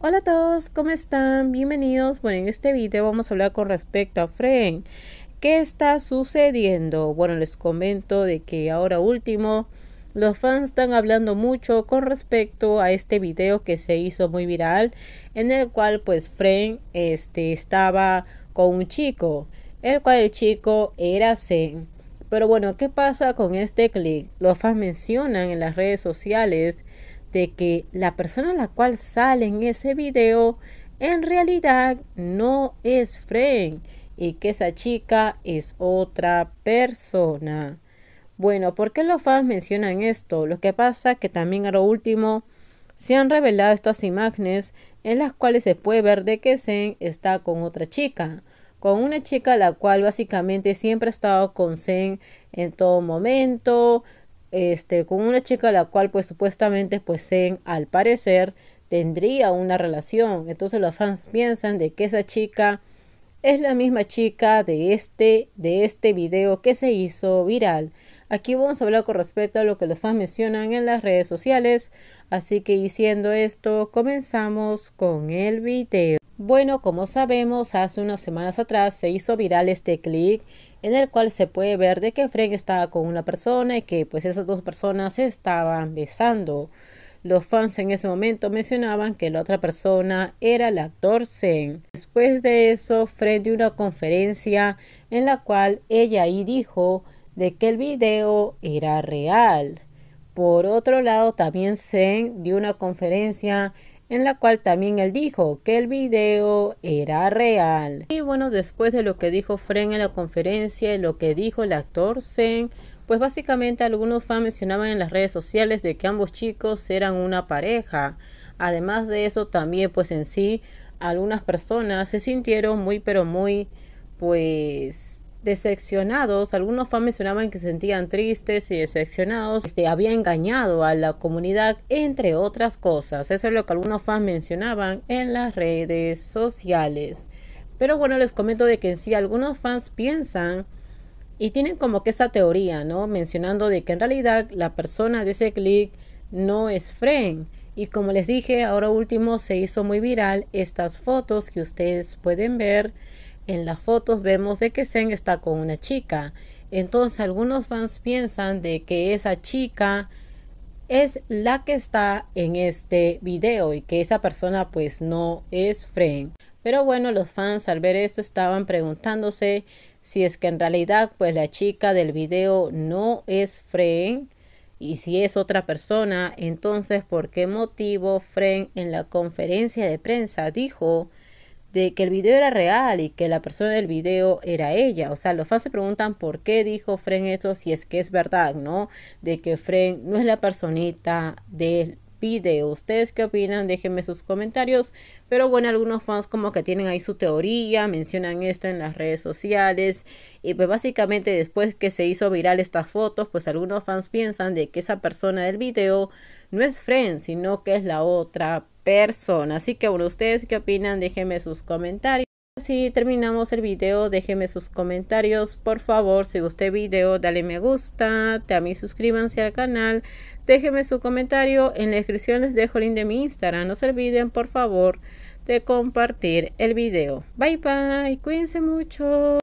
Hola a todos, ¿cómo están? Bienvenidos. Bueno, en este video vamos a hablar con respecto a Fren. ¿Qué está sucediendo? Bueno, les comento de que ahora último los fans están hablando mucho con respecto a este video que se hizo muy viral en el cual pues Fren este, estaba con un chico, el cual el chico era Zen. Pero bueno, ¿qué pasa con este clic? Los fans mencionan en las redes sociales de que la persona a la cual sale en ese video en realidad no es Fren y que esa chica es otra persona. Bueno, ¿por qué los fans mencionan esto? Lo que pasa que también a lo último se han revelado estas imágenes en las cuales se puede ver de que Zen está con otra chica, con una chica la cual básicamente siempre ha estado con Zen en todo momento, este, con una chica la cual pues supuestamente pues en al parecer tendría una relación. Entonces los fans piensan de que esa chica es la misma chica de este, de este video que se hizo viral. Aquí vamos a hablar con respecto a lo que los fans mencionan en las redes sociales. Así que diciendo esto, comenzamos con el video. Bueno, como sabemos, hace unas semanas atrás se hizo viral este clic en el cual se puede ver de que Fred estaba con una persona y que pues esas dos personas estaban besando. Los fans en ese momento mencionaban que la otra persona era el actor Zen. Después de eso, Fred dio una conferencia en la cual ella ahí dijo de que el video era real. Por otro lado, también Zen dio una conferencia en la cual también él dijo que el video era real. Y bueno, después de lo que dijo Fren en la conferencia lo que dijo el actor Zen, pues básicamente algunos fans mencionaban en las redes sociales de que ambos chicos eran una pareja. Además de eso, también pues en sí, algunas personas se sintieron muy pero muy pues decepcionados, algunos fans mencionaban que se sentían tristes y decepcionados, este, había engañado a la comunidad, entre otras cosas. Eso es lo que algunos fans mencionaban en las redes sociales. Pero bueno, les comento de que en sí algunos fans piensan y tienen como que esa teoría, ¿no? Mencionando de que en realidad la persona de ese clic no es Fren. Y como les dije, ahora último se hizo muy viral estas fotos que ustedes pueden ver en las fotos vemos de que Zen está con una chica. Entonces algunos fans piensan de que esa chica es la que está en este video y que esa persona pues no es Fren. Pero bueno, los fans al ver esto estaban preguntándose si es que en realidad pues la chica del video no es Fren y si es otra persona, entonces por qué motivo Fren en la conferencia de prensa dijo de que el video era real y que la persona del video era ella. O sea, los fans se preguntan por qué dijo Fren eso si es que es verdad, ¿no? De que Fren no es la personita de video. ¿Ustedes qué opinan? Déjenme sus comentarios. Pero bueno, algunos fans como que tienen ahí su teoría, mencionan esto en las redes sociales. Y pues básicamente después que se hizo viral estas fotos, pues algunos fans piensan de que esa persona del video no es Friend, sino que es la otra persona. Así que bueno, ¿ustedes qué opinan? Déjenme sus comentarios. Si terminamos el video, déjenme sus comentarios, por favor, si guste el video, dale me gusta, también suscríbanse al canal, déjenme su comentario, en la descripción les dejo el link de mi Instagram, no se olviden, por favor, de compartir el video. Bye bye, cuídense mucho.